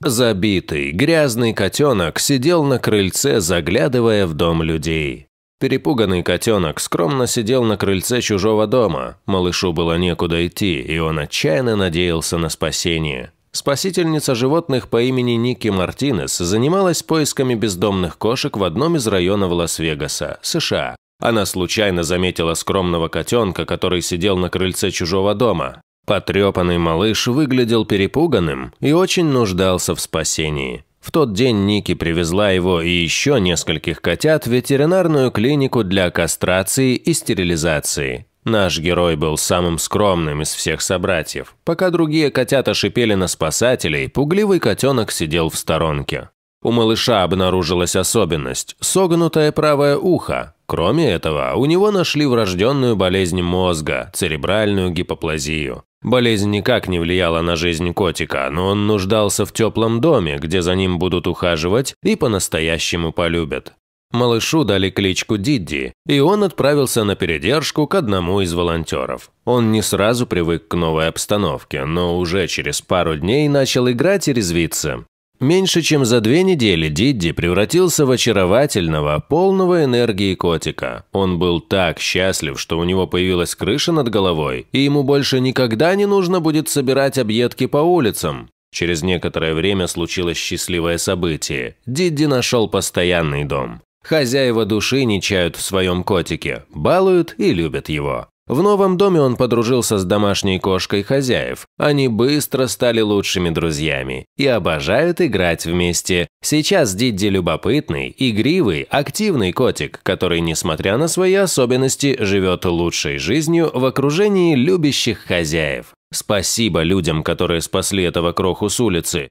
Забитый, грязный котенок сидел на крыльце, заглядывая в дом людей. Перепуганный котенок скромно сидел на крыльце чужого дома. Малышу было некуда идти, и он отчаянно надеялся на спасение. Спасительница животных по имени Ники Мартинес занималась поисками бездомных кошек в одном из районов Лас-Вегаса, США. Она случайно заметила скромного котенка, который сидел на крыльце чужого дома. Потрепанный малыш выглядел перепуганным и очень нуждался в спасении. В тот день Ники привезла его и еще нескольких котят в ветеринарную клинику для кастрации и стерилизации. Наш герой был самым скромным из всех собратьев. Пока другие котята шипели на спасателей, пугливый котенок сидел в сторонке. У малыша обнаружилась особенность – согнутое правое ухо. Кроме этого, у него нашли врожденную болезнь мозга – церебральную гипоплазию. Болезнь никак не влияла на жизнь котика, но он нуждался в теплом доме, где за ним будут ухаживать и по-настоящему полюбят. Малышу дали кличку Дидди, и он отправился на передержку к одному из волонтеров. Он не сразу привык к новой обстановке, но уже через пару дней начал играть и резвиться. Меньше чем за две недели Дидди превратился в очаровательного, полного энергии котика. Он был так счастлив, что у него появилась крыша над головой, и ему больше никогда не нужно будет собирать объедки по улицам. Через некоторое время случилось счастливое событие. Дидди нашел постоянный дом. Хозяева души не чают в своем котике, балуют и любят его. В новом доме он подружился с домашней кошкой хозяев. Они быстро стали лучшими друзьями и обожают играть вместе. Сейчас Дидди любопытный, игривый, активный котик, который, несмотря на свои особенности, живет лучшей жизнью в окружении любящих хозяев. Спасибо людям, которые спасли этого кроху с улицы.